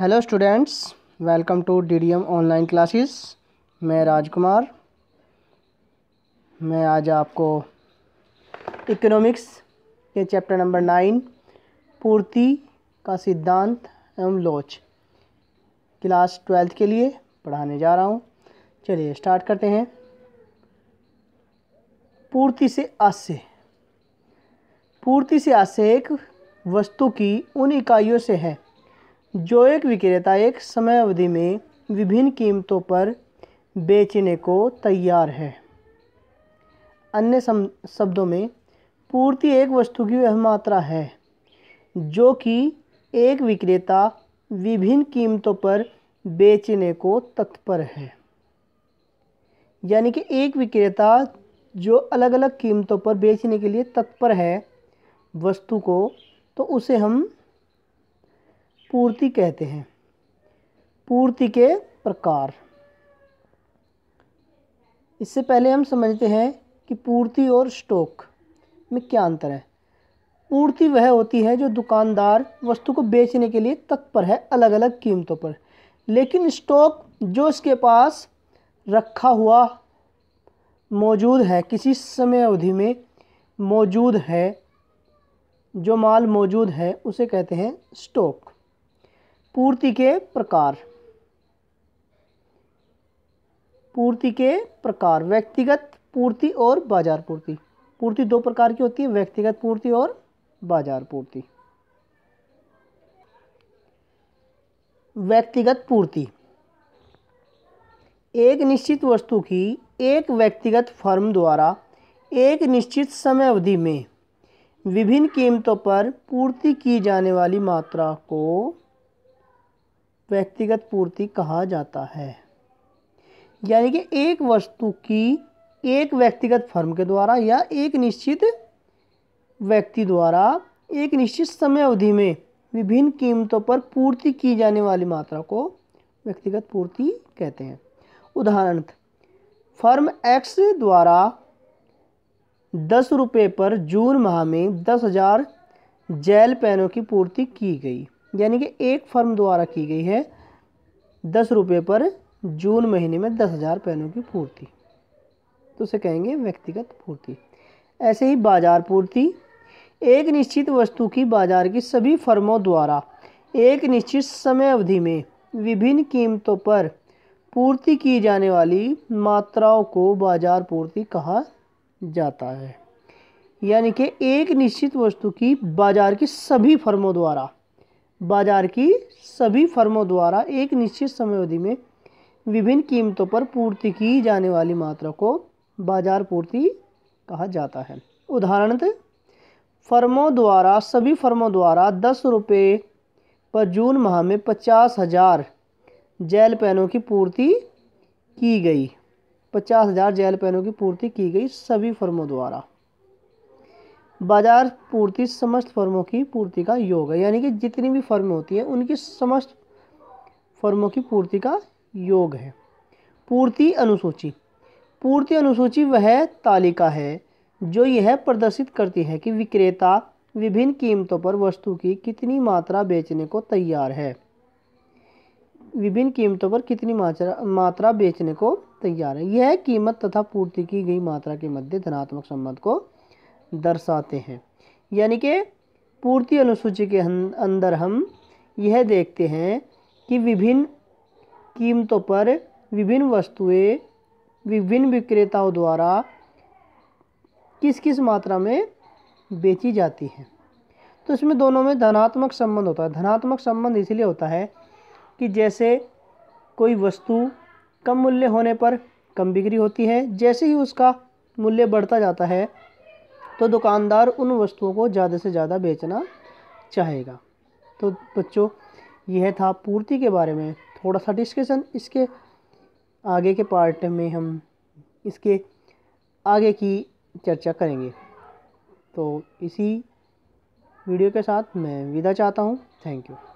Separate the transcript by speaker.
Speaker 1: hello students welcome to DDM online classes मैं राजकुमार मैं आज आपको इकोनॉमिक्स के चैप्टर नंबर नाइन पूर्ति का सिद्धांत एवं लोच क्लास ट्वेल्थ के लिए पढ़ाने जा रहा हूँ चलिए स्टार्ट करते हैं पूर्ति से आशय पूर्ति से आशय एक वस्तु की उन इकाइयों से है जो एक विक्रेता एक समय अवधि में विभिन्न कीमतों पर बेचने को तैयार है अन्य शब्दों में पूर्ति एक वस्तु की वह मात्रा है जो कि एक विक्रेता विभिन्न कीमतों पर बेचने को तत्पर है यानी कि एक विक्रेता जो अलग अलग कीमतों पर बेचने के लिए तत्पर है वस्तु को तो उसे हम पूर्ति कहते हैं पूर्ति के प्रकार इससे पहले हम समझते हैं कि पूर्ति और स्टॉक में क्या अंतर है पूर्ति वह होती है जो दुकानदार वस्तु को बेचने के लिए तत्पर है अलग अलग कीमतों पर लेकिन स्टॉक जो इसके पास रखा हुआ मौजूद है किसी समय अवधि में मौजूद है जो माल मौजूद है उसे कहते हैं स्टॉक पूर्ति के प्रकार पूर्ति के प्रकार व्यक्तिगत पूर्ति और बाजार पूर्ति पूर्ति दो प्रकार की होती है व्यक्तिगत पूर्ति और बाजार पूर्ति व्यक्तिगत पूर्ति एक निश्चित वस्तु की एक व्यक्तिगत फर्म द्वारा एक निश्चित समय अवधि में विभिन्न कीमतों पर पूर्ति की जाने वाली मात्रा को व्यक्तिगत पूर्ति कहा जाता है यानी कि एक वस्तु की एक व्यक्तिगत फर्म के द्वारा या एक निश्चित व्यक्ति द्वारा एक निश्चित समय अवधि में विभिन्न कीमतों पर पूर्ति की जाने वाली मात्रा को व्यक्तिगत पूर्ति कहते हैं उदाहरण फर्म एक्स द्वारा दस रुपये पर जून माह में दस हज़ार जेल पेनों की पूर्ति की गई यानी कि एक फर्म द्वारा की गई है दस रुपये पर जून महीने में दस हज़ार पेनों की पूर्ति तो उसे कहेंगे व्यक्तिगत पूर्ति ऐसे ही बाजार पूर्ति एक निश्चित वस्तु की बाजार की सभी फर्मों द्वारा एक निश्चित समय अवधि में विभिन्न कीमतों पर पूर्ति की जाने वाली मात्राओं को बाजार पूर्ति कहा जाता है यानी कि एक निश्चित वस्तु की बाजार की सभी फर्मों द्वारा बाजार की सभी फर्मों द्वारा एक निश्चित अवधि में विभिन्न कीमतों पर पूर्ति की जाने वाली मात्रा को बाजार पूर्ति कहा जाता है उदाहरणतः फर्मों द्वारा सभी फर्मों द्वारा दस रुपये पर जून माह में पचास हज़ार जेल पेनों की पूर्ति की गई पचास हज़ार जेल पेनों की पूर्ति की गई सभी फर्मों द्वारा बाजार पूर्ति समस्त फर्मों की पूर्ति का योग है यानी कि जितनी भी फर्में होती हैं उनकी समस्त फर्मों की पूर्ति का योग है पूर्ति अनुसूची पूर्ति अनुसूची वह तालिका है जो यह प्रदर्शित करती है कि विक्रेता विभिन्न कीमतों पर वस्तु की कितनी मात्रा बेचने को तैयार है विभिन्न कीमतों पर कितनी मात्रा मात्रा बेचने को तैयार है यह कीमत तथा पूर्ति की गई मात्रा के मध्य धनात्मक संबंध को दर्शाते हैं यानी कि पूर्ति अनुसूची के अंदर हम यह देखते हैं कि विभिन्न कीमतों पर विभिन्न वस्तुएं विभिन्न विक्रेताओं द्वारा किस किस मात्रा में बेची जाती हैं तो इसमें दोनों में धनात्मक संबंध होता है धनात्मक संबंध इसलिए होता है कि जैसे कोई वस्तु कम मूल्य होने पर कम बिक्री होती है जैसे ही उसका मूल्य बढ़ता जाता है तो दुकानदार उन वस्तुओं को ज़्यादा से ज़्यादा बेचना चाहेगा तो बच्चों यह था पूर्ति के बारे में थोड़ा सा डिस्कशन इसके आगे के पार्ट में हम इसके आगे की चर्चा करेंगे तो इसी वीडियो के साथ मैं विदा चाहता हूँ थैंक यू